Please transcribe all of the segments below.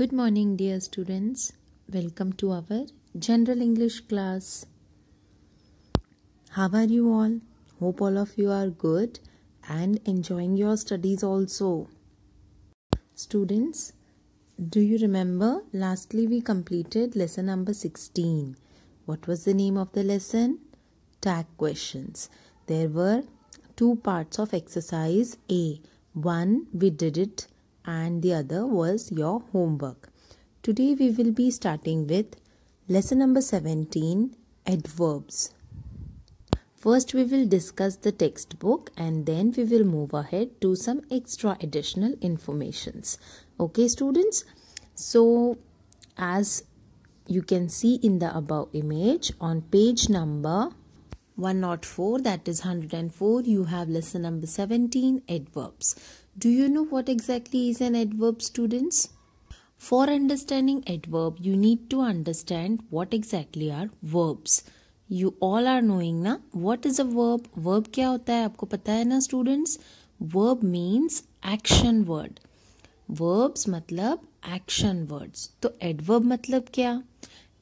Good morning, dear students. Welcome to our General English class. How are you all? Hope all of you are good and enjoying your studies also. Students, do you remember lastly we completed lesson number 16. What was the name of the lesson? Tag questions. There were two parts of exercise A. One, we did it and the other was your homework. Today we will be starting with lesson number 17 adverbs. First we will discuss the textbook and then we will move ahead to some extra additional informations. Okay students? So as you can see in the above image on page number 104 that is 104 you have lesson number 17 adverbs do you know what exactly is an adverb, students? For understanding adverb, you need to understand what exactly are verbs. You all are knowing na what is a verb? Verb kya hota hai? आपको pata hai na, students? Verb means action word. Verbs matlab action words. तो adverb matlab क्या?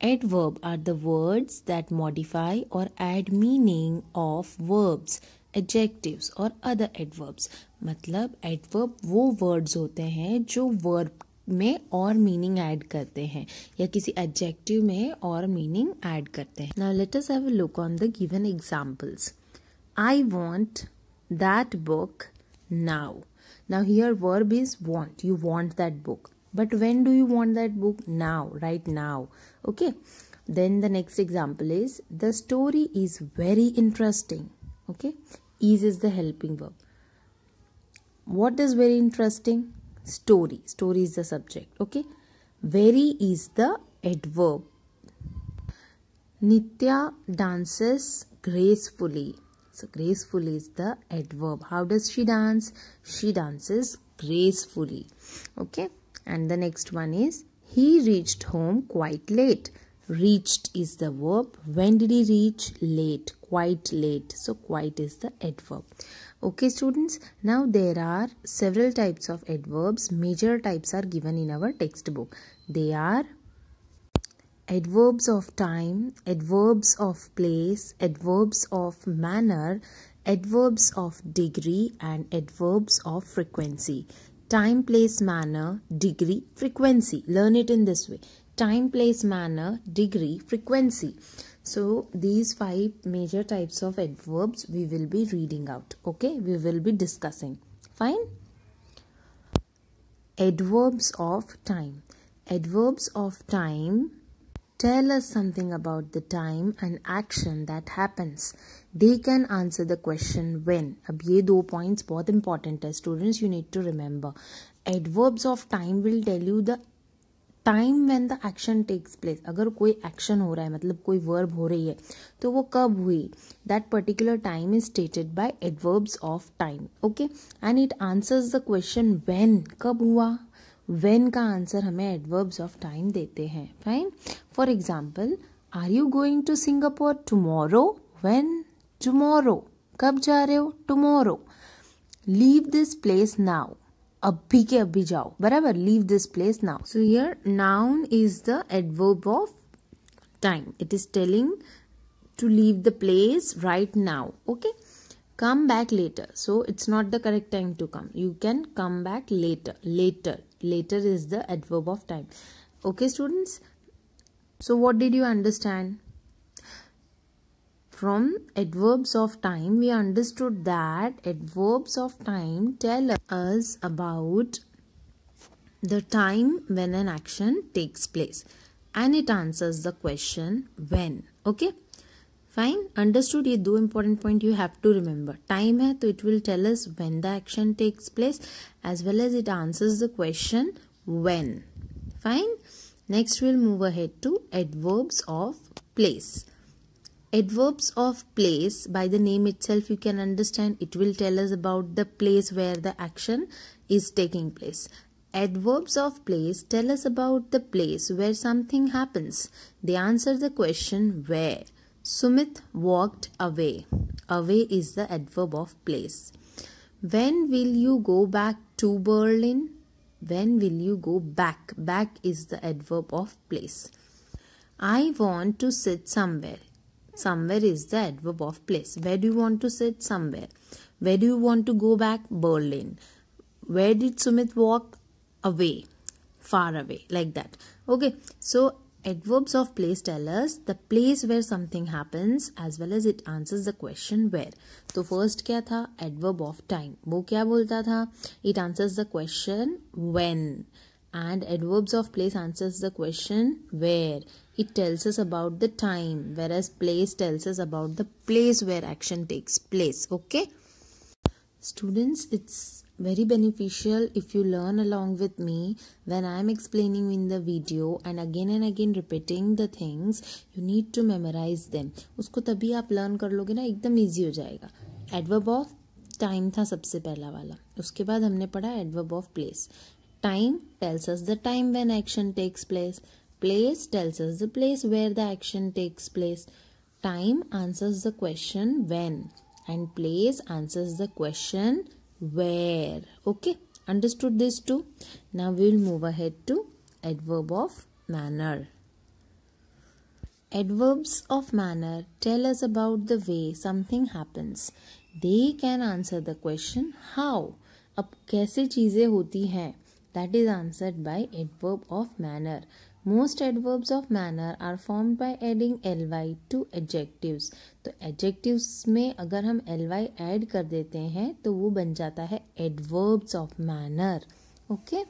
Adverb are the words that modify or add meaning of verbs adjectives और other adverbs मतलब adverb वो words होते हैं जो verb में और मीनिंग ऐड करते हैं या किसी एडजेक्टिव में और मीनिंग ऐड करते हैं now let us have a look on the given examples I want that book now now here verb is want you want that book but when do you want that book now right now okay then the next example is the story is very interesting okay is is the helping verb. What is very interesting? Story. Story is the subject. Okay. Very is the adverb. Nitya dances gracefully. So graceful is the adverb. How does she dance? She dances gracefully. Okay. And the next one is he reached home quite late. Reached is the verb. When did he reach? Late quite late so quite is the adverb okay students now there are several types of adverbs major types are given in our textbook they are adverbs of time adverbs of place adverbs of manner adverbs of degree and adverbs of frequency time place manner degree frequency learn it in this way time place manner degree frequency so these five major types of adverbs we will be reading out. Okay, we will be discussing. Fine. Adverbs of time. Adverbs of time tell us something about the time and action that happens they can answer the question when ab ye do points bahut important hai students you need to remember adverbs of time will tell you the time when the action takes place अगर कोई action हो रहा है मतलब कोई verb हो रही है तो वो कब हुई that particular time is stated by adverbs of time okay and it answers the question when कब हुआ वेन का आंसर हमें एडवर्ब्स ऑफ टाइम देते हैं fine for example are you going to Singapore tomorrow when tomorrow कब जा रहे हो tomorrow leave this place now abhi ke abhi jao barabar leave this place now so here noun is the adverb of time it is telling to leave the place right now okay come back later so it's not the correct time to come you can come back later later later is the adverb of time okay students so what did you understand from adverbs of time, we understood that adverbs of time tell us about the time when an action takes place and it answers the question when. Okay, fine. Understood, these two important points you have to remember. Time hai, it will tell us when the action takes place as well as it answers the question when. Fine. Next, we'll move ahead to adverbs of place adverbs of place by the name itself you can understand it will tell us about the place where the action is taking place adverbs of place tell us about the place where something happens they answer the question where sumit walked away away is the adverb of place when will you go back to berlin when will you go back back is the adverb of place i want to sit somewhere Somewhere is the adverb of place. Where do you want to sit? Somewhere. Where do you want to go back? Berlin. Where did Sumit walk? Away. Far away. Like that. Okay. So adverbs of place tell us the place where something happens as well as it answers the question where. So first क्या था adverb of time. वो क्या बोलता था? It answers the question when. and adverbs of place answers the question where it tells us about the time whereas place tells us about the place where action takes place okay students it's very beneficial if you learn along with me when i am explaining in the video and again and again repeating the things you need to memorize them usko tabhi aap learn kar loge na ekdam easy ho jayega adverb of time था सबसे पहला वाला उसके बाद हमने पढ़ा adverb of place Time tells us the time when action takes place. Place tells us the place where the action takes place. Time answers the question when and place answers the question where. Okay, understood this too? Now we will move ahead to adverb of manner. Adverbs of manner tell us about the way something happens. They can answer the question how. अब कैसे चीज़ें होती हैं That is answered by adverb of manner. Most adverbs of manner are formed by adding ly to adjectives. तो adjectives में अगर हम ly add कर देते हैं तो वो बन जाता है adverbs of manner. okay okay?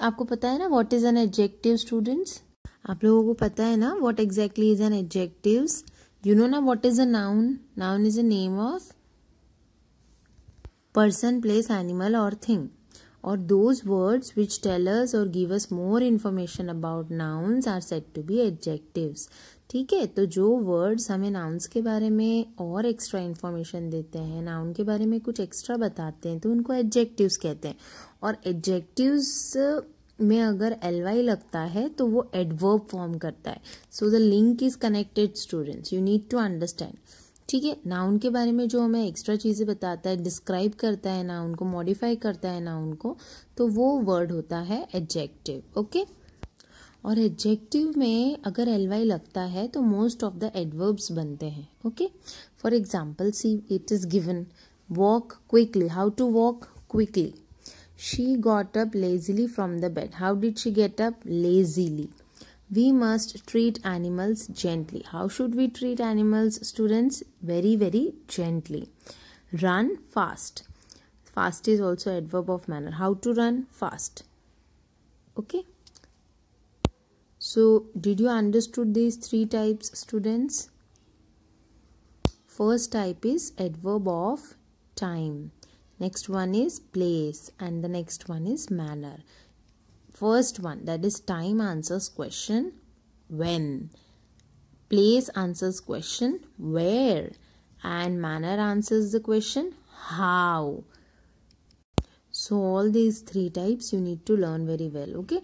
आपको पता है ना what is an adjective students? आप लोगों को पता है ना what exactly is an adjectives? You know ना what is a noun? Noun is a name of person, place, animal or thing. और दोज वर्ड्स विच टेलर्स और gives more information about nouns are set to be to ठीक है तो जो words हमें nouns के बारे में और एक्स्ट्रा इन्फॉर्मेशन देते हैं नाउन के बारे में कुछ एक्स्ट्रा बताते हैं तो उनको एडजेक्टिव्स कहते हैं और एडजेक्टिव्स में अगर एल वाई लगता है तो वो एडवर्ब फॉर्म करता है so the link is connected students you need to understand ठीक है नाउन के बारे में जो हमें एक्स्ट्रा चीज़ें बताता है डिस्क्राइब करता है नाउन को मॉडिफाई करता है नाउन को तो वो वर्ड होता है एडजेक्टिव ओके और एडजेक्टिव में अगर एल वाई लगता है तो मोस्ट ऑफ द एडवर्ब्स बनते हैं okay for example see it is given walk quickly how to walk quickly she got up lazily from the bed how did she get up lazily we must treat animals gently. How should we treat animals, students? Very, very gently. Run fast. Fast is also adverb of manner. How to run? Fast. Okay. So, did you understood these three types, students? First type is adverb of time. Next one is place and the next one is manner first one that is time answers question when place answers question where and manner answers the question how so all these three types you need to learn very well okay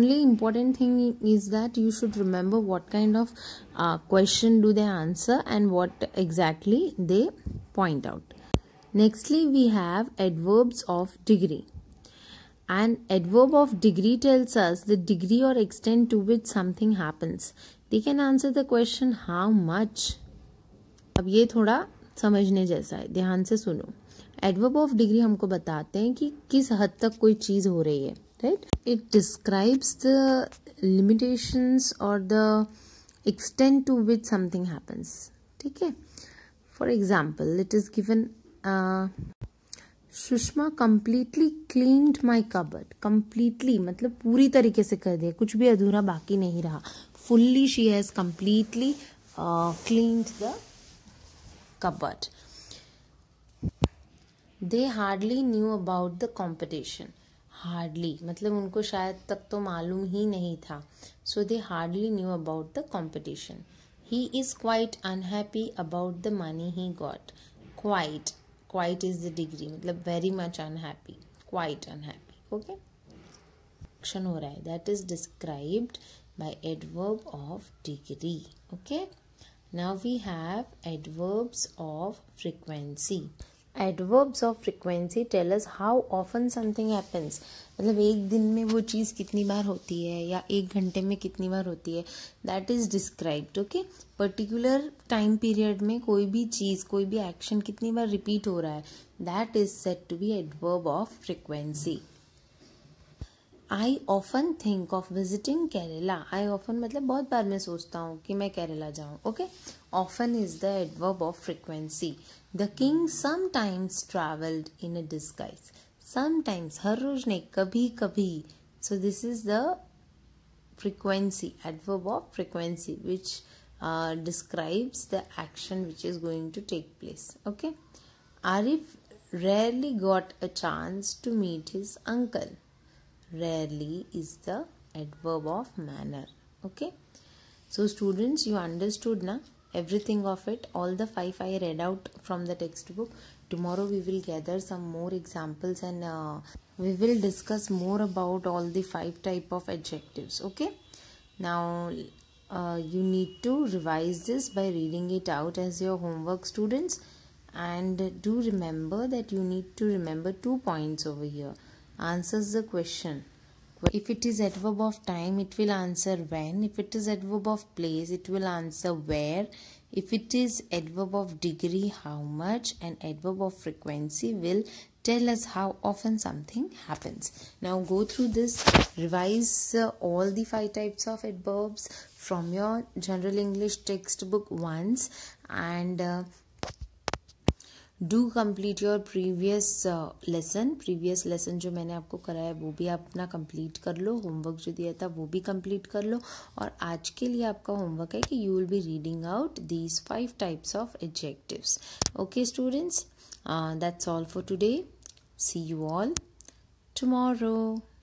only important thing is that you should remember what kind of uh, question do they answer and what exactly they point out nextly we have adverbs of degree An adverb of degree tells us the degree or extent to which something happens. They can answer the question how much. अब ये थोड़ा समझने जैसा है ध्यान से सुनो adverb of degree हमको बताते हैं कि किस हद तक कोई चीज़ हो रही है right it describes the limitations और the extend to which something happens ठीक है for example it is given Sushma completely cleaned my cupboard completely मतलब पूरी तरीके से कर दिया कुछ भी अधूरा बाकी नहीं रहा fully she has completely cleaned the cupboard they hardly knew about the competition hardly मतलब उनको शायद तक तो मालूम ही नहीं था so they hardly knew about the competition he is quite unhappy about the money he got quite quite is the degree मतलब very much unhappy quite unhappy okay action हो रहा है that is described by adverb of degree okay now we have adverbs of frequency adverbs of frequency tell us how often something happens मतलब एक दिन में वो चीज़ कितनी बार होती है या एक घंटे में कितनी बार होती है that is described okay particular time period में कोई भी चीज़ कोई भी एक्शन कितनी बार रिपीट हो रहा है that is set to be adverb of frequency I often think of visiting Kerala I often मतलब बहुत बार मैं सोचता हूँ कि मैं केरला जाऊँ okay often is the adverb of frequency The king sometimes traveled in a disguise. Sometimes, har kabi kabi. kabhi kabhi. So this is the frequency, adverb of frequency, which uh, describes the action which is going to take place. Okay. Arif rarely got a chance to meet his uncle. Rarely is the adverb of manner. Okay. So students, you understood na? everything of it all the five i read out from the textbook tomorrow we will gather some more examples and uh, we will discuss more about all the five type of adjectives okay now uh, you need to revise this by reading it out as your homework students and do remember that you need to remember two points over here answers the question if it is adverb of time, it will answer when. If it is adverb of place, it will answer where. If it is adverb of degree, how much. And adverb of frequency will tell us how often something happens. Now go through this, revise uh, all the five types of adverbs from your general English textbook once and uh, do complete your previous lesson previous lesson जो मैंने आपको कराया वो भी आप अपना complete कर लो homework जो दिया था वो भी कम्प्लीट कर लो और आज के लिए आपका होमवर्क है कि you will be reading out these five types of adjectives okay students that's all for today see you all tomorrow